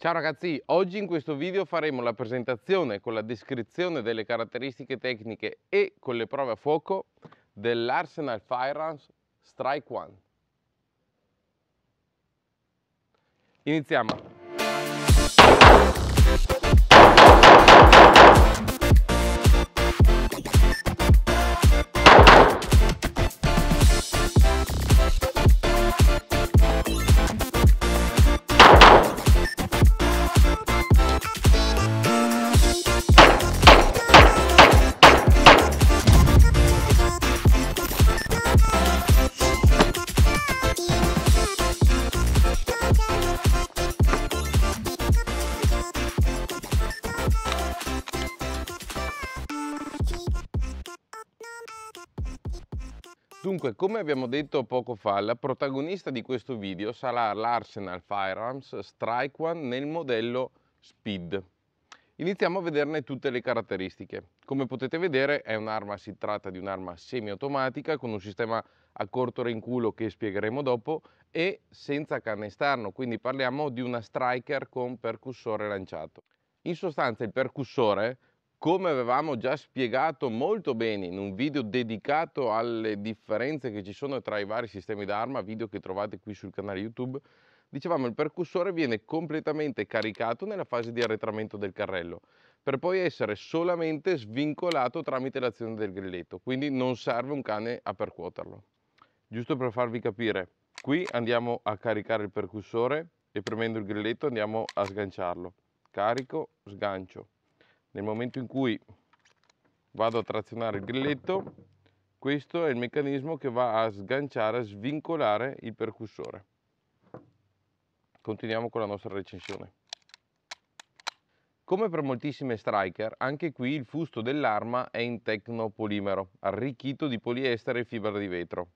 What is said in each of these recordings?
Ciao ragazzi, oggi in questo video faremo la presentazione con la descrizione delle caratteristiche tecniche e con le prove a fuoco dell'Arsenal Firearms Strike One. Iniziamo! Dunque, come abbiamo detto poco fa, la protagonista di questo video sarà l'Arsenal Firearms Strike One nel modello Speed. Iniziamo a vederne tutte le caratteristiche. Come potete vedere si tratta di un'arma semiautomatica con un sistema a corto rinculo che spiegheremo dopo e senza canne esterno, quindi parliamo di una striker con percussore lanciato. In sostanza il percussore come avevamo già spiegato molto bene in un video dedicato alle differenze che ci sono tra i vari sistemi d'arma, video che trovate qui sul canale YouTube, dicevamo il percussore viene completamente caricato nella fase di arretramento del carrello per poi essere solamente svincolato tramite l'azione del grilletto quindi non serve un cane a percuoterlo giusto per farvi capire qui andiamo a caricare il percussore e premendo il grilletto andiamo a sganciarlo carico sgancio nel momento in cui vado a trazionare il grilletto questo è il meccanismo che va a sganciare a svincolare il percussore continuiamo con la nostra recensione come per moltissime striker, anche qui il fusto dell'arma è in tecnopolimero, arricchito di poliestere e fibra di vetro.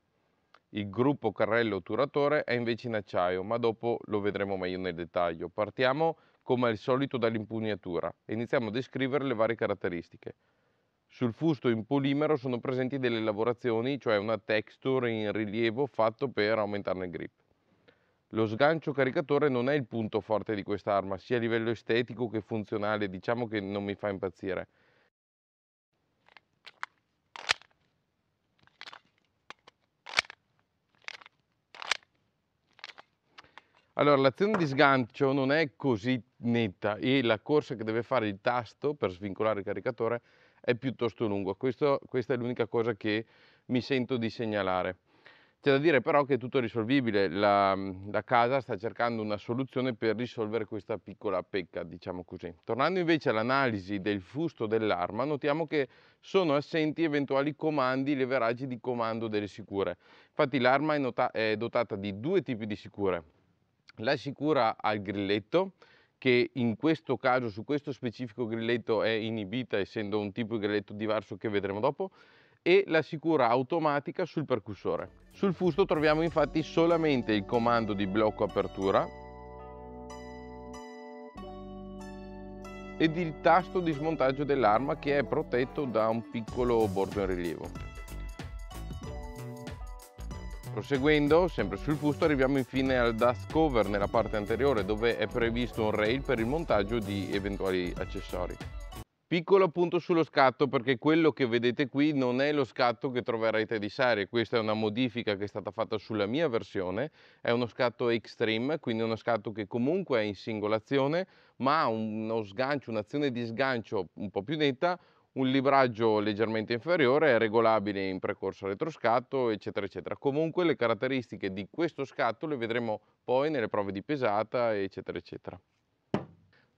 Il gruppo carrello otturatore è invece in acciaio, ma dopo lo vedremo meglio nel dettaglio. Partiamo come al solito dall'impugnatura e iniziamo a descrivere le varie caratteristiche. Sul fusto in polimero sono presenti delle lavorazioni, cioè una texture in rilievo fatto per aumentarne il grip. Lo sgancio caricatore non è il punto forte di quest'arma, sia a livello estetico che funzionale, diciamo che non mi fa impazzire. Allora, l'azione di sgancio non è così netta e la corsa che deve fare il tasto per svincolare il caricatore è piuttosto lunga. Questo, questa è l'unica cosa che mi sento di segnalare. C'è da dire però che è tutto risolvibile, la, la, casa sta cercando una soluzione per risolvere questa piccola pecca, diciamo così. Tornando invece all'analisi del fusto dell'arma, notiamo che sono assenti eventuali comandi, leveraggi di comando delle sicure. Infatti l'arma è, è dotata di due tipi di sicure, la sicura al grilletto che in questo caso su questo specifico grilletto è inibita essendo un tipo di grilletto diverso che vedremo dopo e la sicura automatica sul percussore. Sul fusto troviamo infatti solamente il comando di blocco apertura ed il tasto di smontaggio dell'arma che è protetto da un piccolo bordo in rilievo. Proseguendo, sempre sul fusto, arriviamo infine al dust cover nella parte anteriore dove è previsto un rail per il montaggio di eventuali accessori. Piccolo appunto sullo scatto perché quello che vedete qui non è lo scatto che troverete di serie, questa è una modifica che è stata fatta sulla mia versione, è uno scatto extreme, quindi uno scatto che comunque è in singolazione ma ha uno sgancio, un'azione di sgancio un po' più netta, un libraggio leggermente inferiore, è regolabile in precorso retroscatto, eccetera, eccetera. Comunque le caratteristiche di questo scatto le vedremo poi nelle prove di pesata, eccetera, eccetera.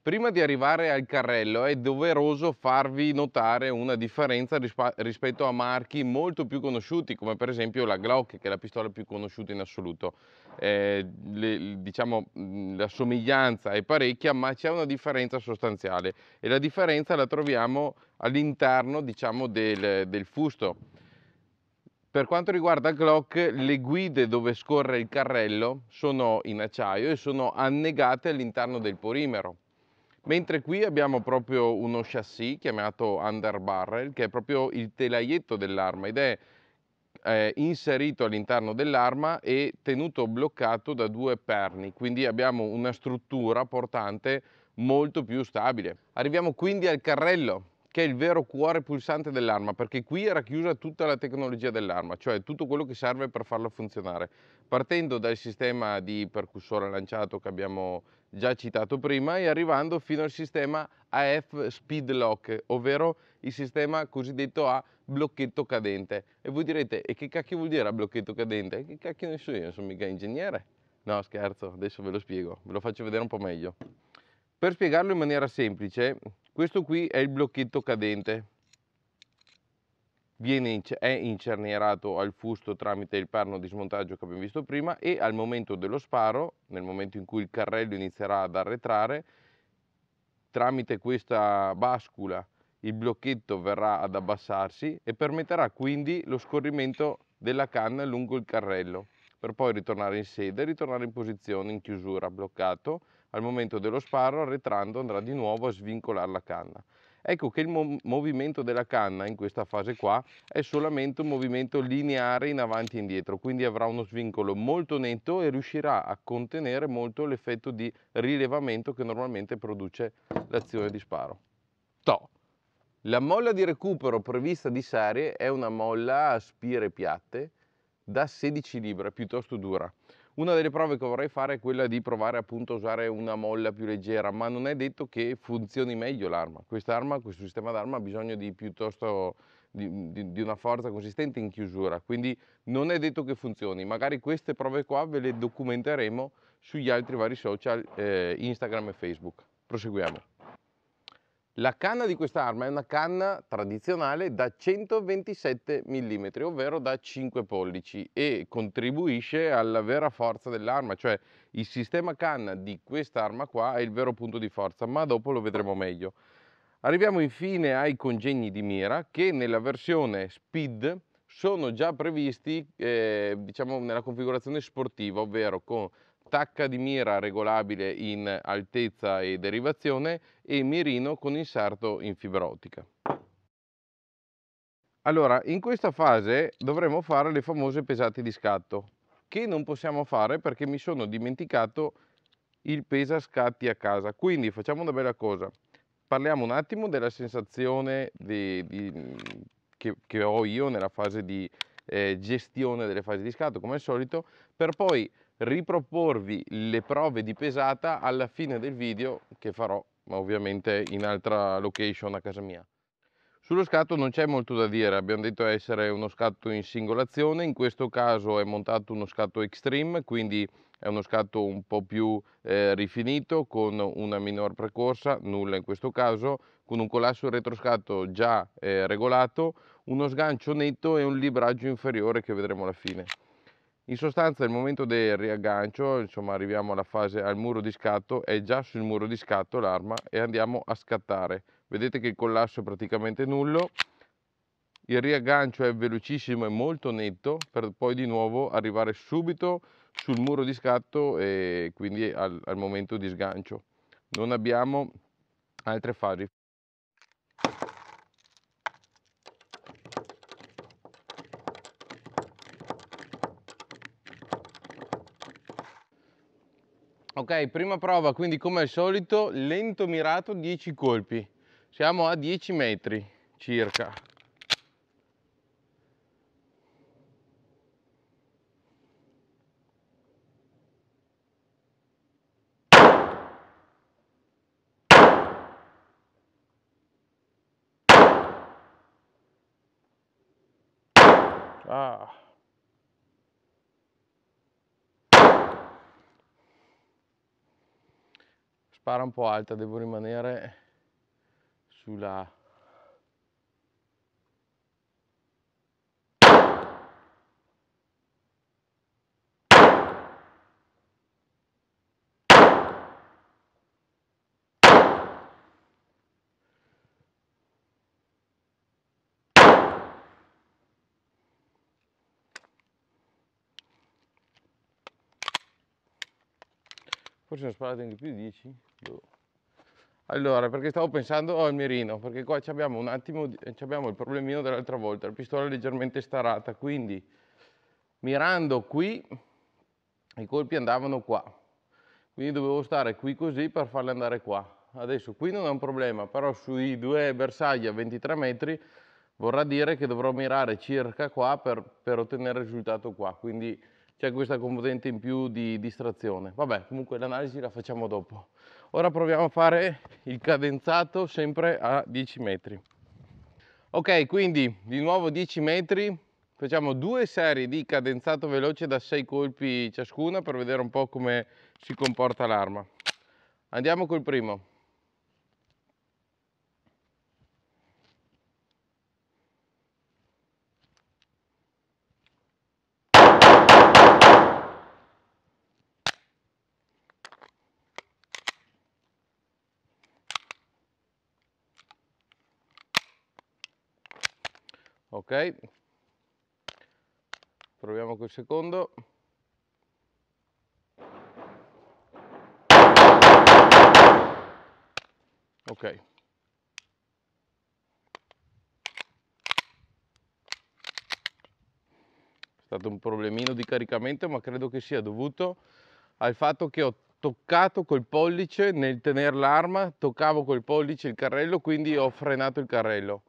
Prima di arrivare al carrello è doveroso farvi notare una differenza rispetto a marchi molto più conosciuti come per esempio la Glock che è la pistola più conosciuta in assoluto. Eh, le, diciamo la somiglianza è parecchia ma c'è una differenza sostanziale e la differenza la troviamo all'interno diciamo, del, del fusto. Per quanto riguarda Glock, le guide dove scorre il carrello sono in acciaio e sono annegate all'interno del polimero Mentre qui abbiamo proprio uno chassis chiamato underbarrel, che è proprio il telaietto dell'arma ed è eh, inserito all'interno dell'arma e tenuto bloccato da due perni, quindi abbiamo una struttura portante molto più stabile. Arriviamo quindi al carrello che è il vero cuore pulsante dell'arma, perché qui era chiusa tutta la tecnologia dell'arma, cioè tutto quello che serve per farla funzionare, partendo dal sistema di percussore lanciato che abbiamo già citato prima e arrivando fino al sistema AF Speed Lock, ovvero il sistema cosiddetto a blocchetto cadente. E voi direte, e che cacchio vuol dire a blocchetto cadente? Che cacchio ne so io, non sono mica ingegnere. No, scherzo, adesso ve lo spiego, ve lo faccio vedere un po' meglio. Per spiegarlo in maniera semplice, questo qui è il blocchetto cadente viene, è incernierato al fusto tramite il perno di smontaggio che abbiamo visto prima e al momento dello sparo, nel momento in cui il carrello inizierà ad arretrare, tramite questa bascula il blocchetto verrà ad abbassarsi e permetterà quindi lo scorrimento della canna lungo il carrello per poi ritornare in sede, ritornare in posizione in chiusura bloccato, al momento dello sparo arretrando andrà di nuovo a svincolare la canna. Ecco che il mo- movimento della canna in questa fase qua è solamente un movimento lineare in avanti e indietro, quindi avrà uno svincolo molto netto e riuscirà a contenere molto l'effetto di rilevamento che normalmente produce l'azione di sparo. To. La molla di recupero prevista di serie è una molla a spire piatte da 16 libbre, piuttosto dura. Una delle prove che vorrei fare è quella di provare appunto a usare una molla più leggera, ma non è detto che funzioni meglio l'arma. Quest'arma, questo sistema d'arma ha bisogno di piuttosto di, di, di, una forza consistente in chiusura, quindi non è detto che funzioni. Magari queste prove qua ve le documenteremo sugli altri vari social, eh, Instagram e Facebook. Proseguiamo. La canna di questa arma è una canna tradizionale da 127 mm, ovvero da 5 pollici e contribuisce alla vera forza dell'arma, cioè il sistema canna di quest'arma qua è il vero punto di forza, ma dopo lo vedremo meglio. Arriviamo infine ai congegni di mira che nella versione Speed sono già previsti eh, diciamo nella configurazione sportiva, ovvero con tacca di mira regolabile in altezza e derivazione e mirino con inserto in fibra ottica. Allora, in questa fase dovremo fare le famose pesate di scatto, che non possiamo fare perché mi sono dimenticato il pesa scatti a casa. Quindi facciamo una bella cosa, parliamo un attimo della sensazione di, di, che, che, ho io nella fase di eh, gestione delle fasi di scatto, come al solito, per poi riproporvi le prove di pesata alla fine del video che farò ma ovviamente in altra location a casa mia. Sullo scatto non c'è molto da dire, abbiamo detto essere uno scatto in singolazione, in questo caso è montato uno scatto extreme, quindi è uno scatto un po' più eh, rifinito, con una minor precorsa, nulla in questo caso, con un collasso retroscatto già eh, regolato, uno sgancio netto e un libraggio inferiore che vedremo alla fine. In sostanza il momento del riaggancio, insomma arriviamo alla fase al muro di scatto, è già sul muro di scatto l'arma e andiamo a scattare. Vedete che il collasso è praticamente nullo, il riaggancio è velocissimo e molto netto per poi di nuovo arrivare subito sul muro di scatto e quindi al, al momento di sgancio. Non abbiamo altre fasi. ok prima prova quindi come al solito lento mirato 10 colpi siamo a 10 metri circa Ah. spara un po' alta, devo rimanere sulla forse ne ho sparato anche più di 10. Boh. Allora, perché stavo pensando al oh, mirino, perché qua abbiamo un attimo, abbiamo il problemino dell'altra volta, la pistola è leggermente starata, quindi mirando qui, i colpi andavano qua, quindi dovevo stare qui così per farli andare qua. Adesso qui non è un problema, però sui due bersagli a 23 metri vorrà dire che dovrò mirare circa qua per, per ottenere il risultato qua, quindi c'è questa componente in più di distrazione. Vabbè, comunque l'analisi la facciamo dopo. Ora proviamo a fare il cadenzato sempre a 10 metri. Ok, quindi di nuovo 10 metri, facciamo due serie di cadenzato veloce da 6 colpi ciascuna per vedere un po' come si comporta l'arma. Andiamo col primo. ok proviamo col secondo ok è stato un problemino di caricamento ma credo che sia dovuto al fatto che ho toccato col pollice nel tenere l'arma toccavo col pollice il carrello quindi ho frenato il carrello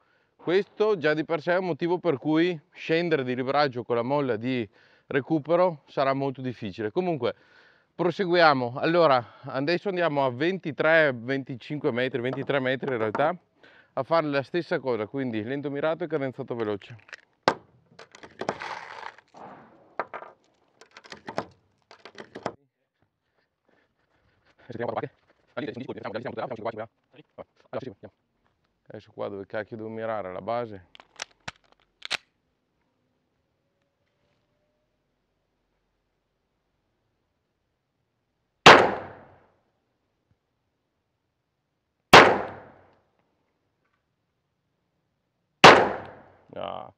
questo già di per sé è un motivo per cui scendere di libraggio con la molla di recupero sarà molto difficile. Comunque proseguiamo. Allora adesso andiamo a 23-25 metri, 23 metri in realtà, a fare la stessa cosa, quindi lento mirato e cadenzato veloce. Allora, sì, adesso qua dove cacchio devo mirare la base ah.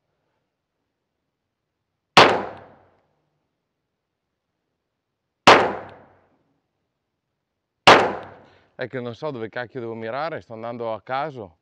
È che non so dove cacchio devo mirare, sto andando a caso.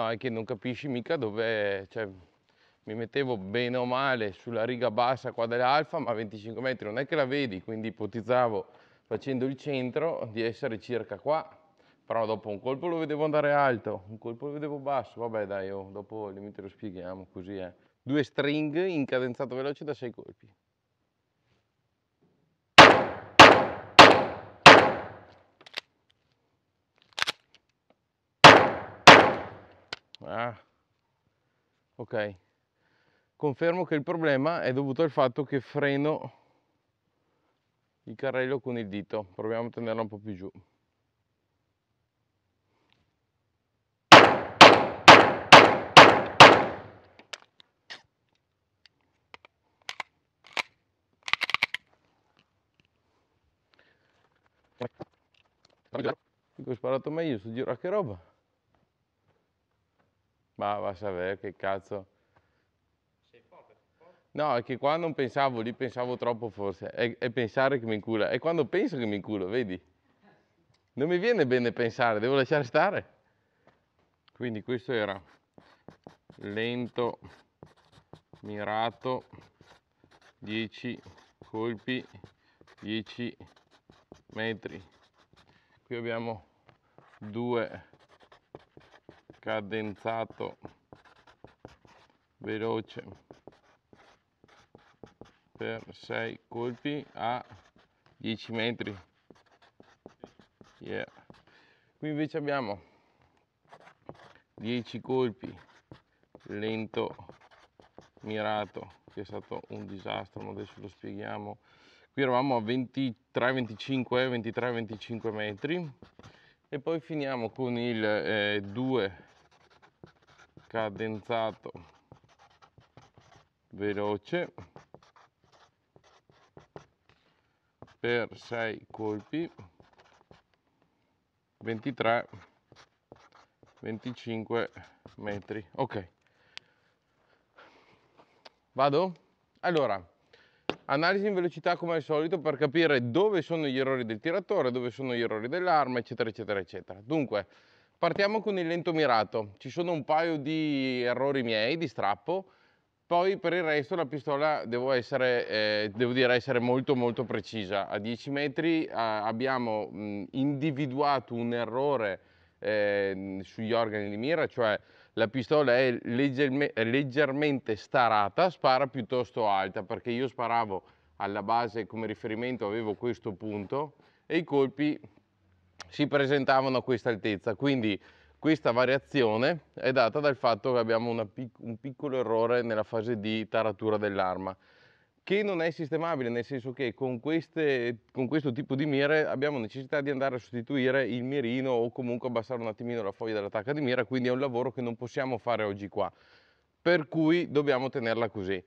No, è che non capisci mica dove... Cioè, mi mettevo bene o male sulla riga bassa qua dell'alfa, ma a 25 metri non è che la vedi, quindi ipotizzavo facendo il centro di essere circa qua. Però dopo un colpo lo vedevo andare alto, un colpo lo vedevo basso, vabbè dai, oh, dopo al limite lo spieghiamo, così è. Due string in cadenzato veloce da sei colpi. Ah. Ok. Confermo che il problema è dovuto al fatto che freno il carrello con il dito. Proviamo a tenerlo un po' più giù. Dico sparato meglio su giro a ah, che roba. Ma va a sapere che cazzo. Sei povero, No, è che qua non pensavo, lì pensavo troppo forse. È, è pensare che mi incula. È quando penso che mi inculo, vedi? Non mi viene bene pensare, devo lasciare stare. Quindi questo era lento, mirato, 10 colpi, 10 metri. Qui abbiamo due cadenzato, veloce per 6 colpi a 10 metri. Yeah. Qui invece abbiamo 10 colpi lento mirato che è stato un disastro ma adesso lo spieghiamo qui eravamo a 23 25 23 25 metri e poi finiamo con il eh, 2 cadenzato veloce per 6 colpi 23 25 metri ok vado allora analisi in velocità come al solito per capire dove sono gli errori del tiratore dove sono gli errori dell'arma eccetera eccetera eccetera dunque Partiamo con il lento mirato. Ci sono un paio di errori miei, di strappo, poi per il resto la pistola devo, essere, eh, devo dire essere molto molto precisa. A 10 metri eh, abbiamo mh, individuato un errore eh, sugli organi di mira, cioè la pistola è leggerme, leggermente starata, spara piuttosto alta, perché io sparavo alla base come riferimento, avevo questo punto e i colpi si presentavano a questa altezza. Quindi questa variazione è data dal fatto che abbiamo pic un piccolo errore nella fase di taratura dell'arma che non è sistemabile, nel senso che con, queste, con, questo tipo di mire abbiamo necessità di andare a sostituire il mirino o comunque abbassare un attimino la foglia dell'attacca di mira, quindi è un lavoro che non possiamo fare oggi qua, per cui dobbiamo tenerla così.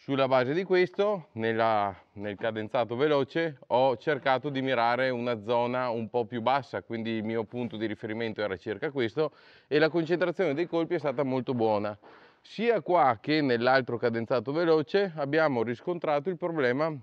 Sulla base di questo, nella, nel cadenzato veloce, ho cercato di mirare una zona un po' più bassa, quindi il mio punto di riferimento era circa questo e la concentrazione dei colpi è stata molto buona. Sia qua che nell'altro cadenzato veloce abbiamo riscontrato il problema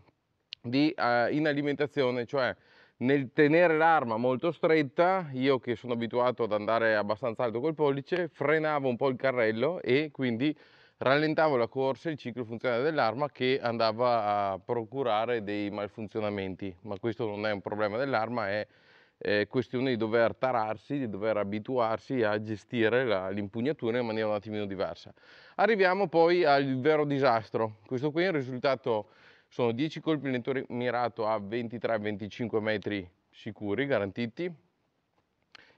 di eh, inalimentazione, cioè nel tenere l'arma molto stretta, io che sono abituato ad andare abbastanza alto col pollice, frenavo un po' il carrello e quindi rallentavo la corsa e il ciclo funzionale dell'arma che andava a procurare dei malfunzionamenti, ma questo non è un problema dell'arma, è, è questione di dover tararsi, di dover abituarsi a gestire l'impugnatura in maniera un attimino diversa. Arriviamo poi al vero disastro, questo qui è il risultato, sono 10 colpi nel mirato a 23-25 metri sicuri, garantiti,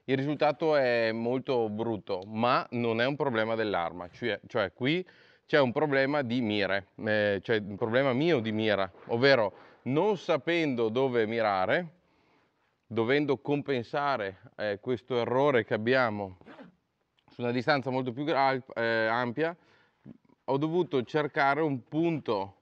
il risultato è molto brutto, ma non è un problema dell'arma, cioè, cioè qui c'è un problema di mire, eh, cioè un problema mio di mira, ovvero non sapendo dove mirare, dovendo compensare eh, questo errore che abbiamo su una distanza molto più eh, ampia, ho dovuto cercare un punto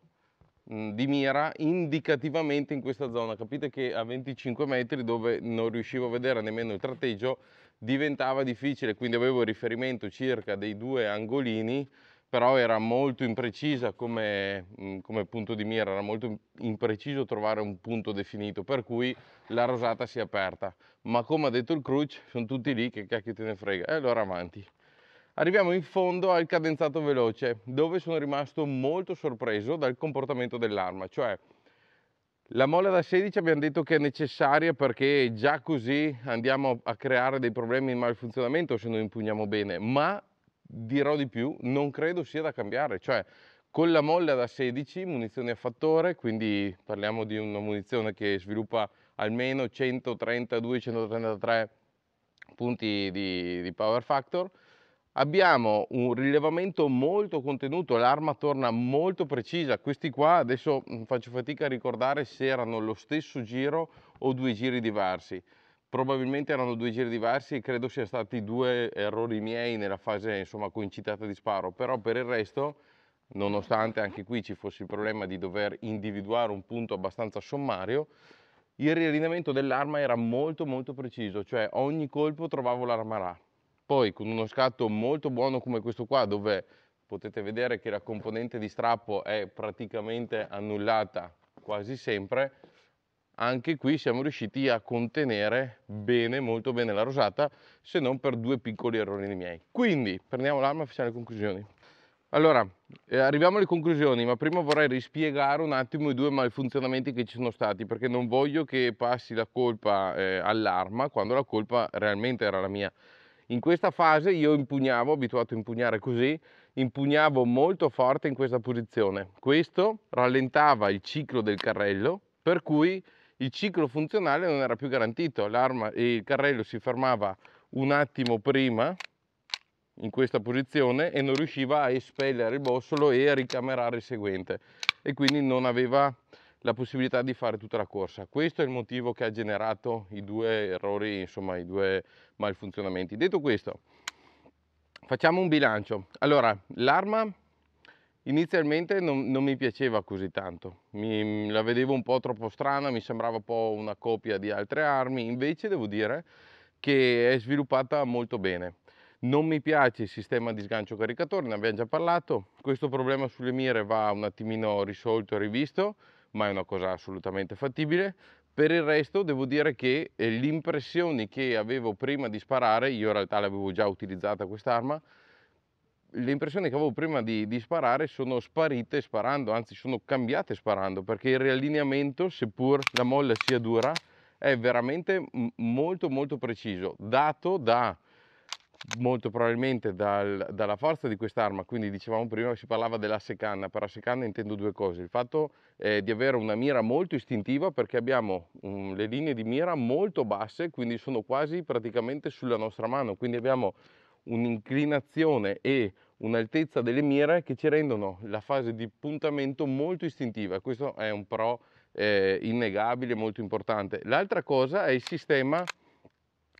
Mm, di mira indicativamente in questa zona capite che a 25 metri dove non riuscivo a vedere nemmeno il tratteggio diventava difficile quindi avevo riferimento circa dei due angolini però era molto imprecisa come, mm, come punto di mira era molto impreciso trovare un punto definito per cui la rosata si è aperta ma come ha detto il Cruz sono tutti lì che cacchio te ne frega e allora avanti Arriviamo in fondo al cadenzato veloce, dove sono rimasto molto sorpreso dal comportamento dell'arma, cioè la molla da 16 abbiamo detto che è necessaria perché già così andiamo a creare dei problemi di malfunzionamento se non impugniamo bene, ma dirò di più, non credo sia da cambiare, cioè con la molla da 16, munizioni a fattore, quindi parliamo di una munizione che sviluppa almeno 132-133 punti di, di power factor, abbiamo un rilevamento molto contenuto, l'arma torna molto precisa, questi qua adesso mhmm, faccio fatica a ricordare se erano lo stesso giro o due giri diversi, probabilmente erano due giri diversi, e credo siano stati due errori miei nella fase insomma coincitata di sparo, però per il resto nonostante anche qui ci fosse il problema di dover individuare un punto abbastanza sommario, il riallineamento dell'arma era molto molto preciso, cioè ogni colpo trovavo l'arma là. Poi con uno scatto molto buono come questo qua, dove potete vedere che la componente di strappo è praticamente annullata quasi sempre, anche qui siamo riusciti a contenere bene, molto bene la rosata, se non per due piccoli errori miei. Quindi, prendiamo l'arma e facciamo le conclusioni. Allora, eh, arriviamo alle conclusioni, ma prima vorrei rispiegare un attimo i due malfunzionamenti che ci sono stati, perché non voglio che passi la colpa eh, all'arma, quando la colpa realmente era la mia. In questa fase io impugnavo, abituato a impugnare così, impugnavo molto forte in questa posizione. Questo rallentava il ciclo del carrello, per cui il ciclo funzionale non era più garantito. L'arma e il carrello si fermava un attimo prima in questa posizione e non riusciva a espellere il bossolo e a ricamerare il seguente e quindi non aveva la possibilità di fare tutta la corsa. Questo è il motivo che ha generato i due errori, insomma i due malfunzionamenti. Detto questo, facciamo un bilancio. Allora, l'arma inizialmente non, non, mi piaceva così tanto, mi, la vedevo un po' troppo strana, mi sembrava un po' una copia di altre armi, invece devo dire che è sviluppata molto bene. Non mi piace il sistema di sgancio caricatore, ne abbiamo già parlato, questo problema sulle mire va un attimino risolto e rivisto, ma è una cosa assolutamente fattibile. Per il resto devo dire che eh, le impressioni che avevo prima di sparare, io in realtà l'avevo già utilizzata quest'arma, le impressioni che avevo prima di, di, sparare sono sparite sparando, anzi sono cambiate sparando, perché il riallineamento, seppur la molla sia dura, è veramente molto molto preciso, dato da molto probabilmente dal, dalla forza di quest'arma, quindi dicevamo prima che si parlava dell'asse canna, per asse canna intendo due cose, il fatto eh, di avere una mira molto istintiva perché abbiamo um, le linee di mira molto basse, quindi sono quasi praticamente sulla nostra mano, quindi abbiamo un'inclinazione e un'altezza delle mire che ci rendono la fase di puntamento molto istintiva, questo è un pro eh, innegabile, molto importante. L'altra cosa è il sistema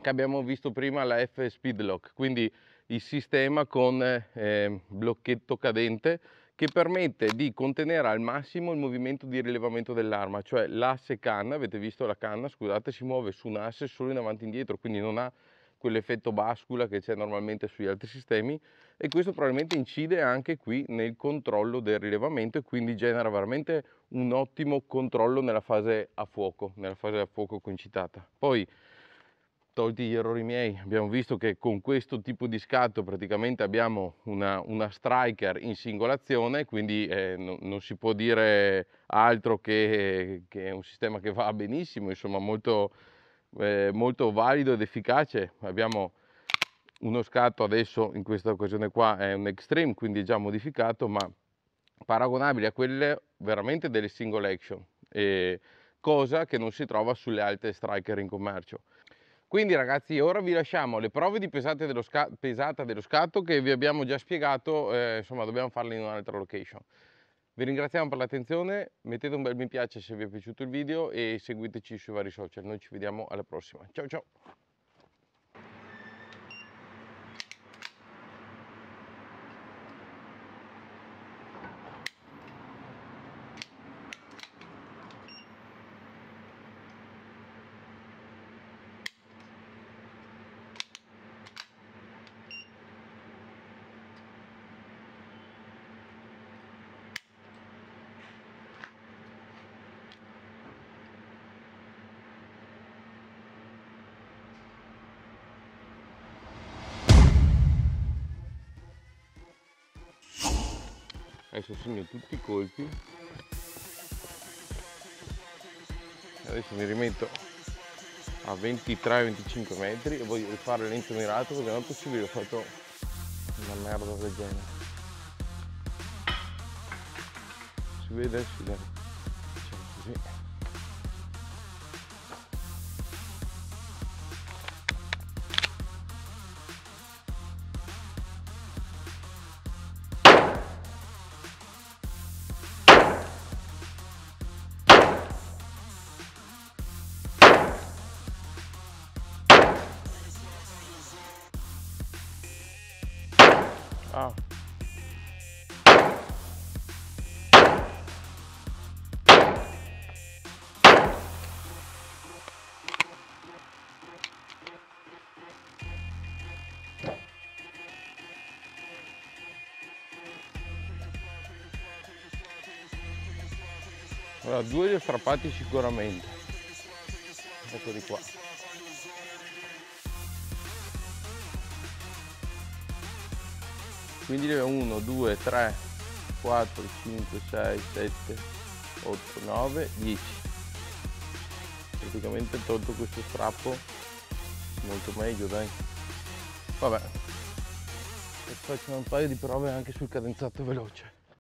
che abbiamo visto prima la F Speedlock, quindi il sistema con eh, blocchetto cadente che permette di contenere al massimo il movimento di rilevamento dell'arma, cioè l'asse canna, avete visto la canna, scusate, si muove su un asse solo in avanti e indietro, quindi non ha quell'effetto bascula che c'è normalmente sugli altri sistemi e questo probabilmente incide anche qui nel controllo del rilevamento e quindi genera veramente un ottimo controllo nella fase a fuoco, nella fase a fuoco concitata. Poi tolti gli errori miei, abbiamo visto che con questo tipo di scatto praticamente abbiamo una, una striker in singolazione, quindi eh, no, non si può dire altro che, che, è un sistema che va benissimo, insomma molto, eh, molto valido ed efficace. Abbiamo uno scatto adesso in questa occasione qua è un extreme, quindi già modificato, ma paragonabile a quelle veramente delle single action, eh, cosa che non si trova sulle altre striker in commercio. Quindi ragazzi ora vi lasciamo le prove di dello pesata dello scatto che vi abbiamo già spiegato, eh, insomma dobbiamo farle in un'altra location. Vi ringraziamo per l'attenzione, mettete un bel mi piace se vi è piaciuto il video e seguiteci sui vari social. Noi ci vediamo alla prossima. Ciao ciao! adesso segno tutti i colpi adesso mi rimetto a 23-25 metri e voglio rifare lento mirato perché non è possibile ho fatto una merda del genere si vede si vede diciamo così Allora, due li ho strappati sicuramente. Eccoli qua. Quindi abbiamo 1, 2, 3, 4, 5, 6, 7, 8, 9, 10. Praticamente tolto questo strappo molto meglio, dai. Vabbè. E facciamo un paio di prove anche sul cadenzato veloce.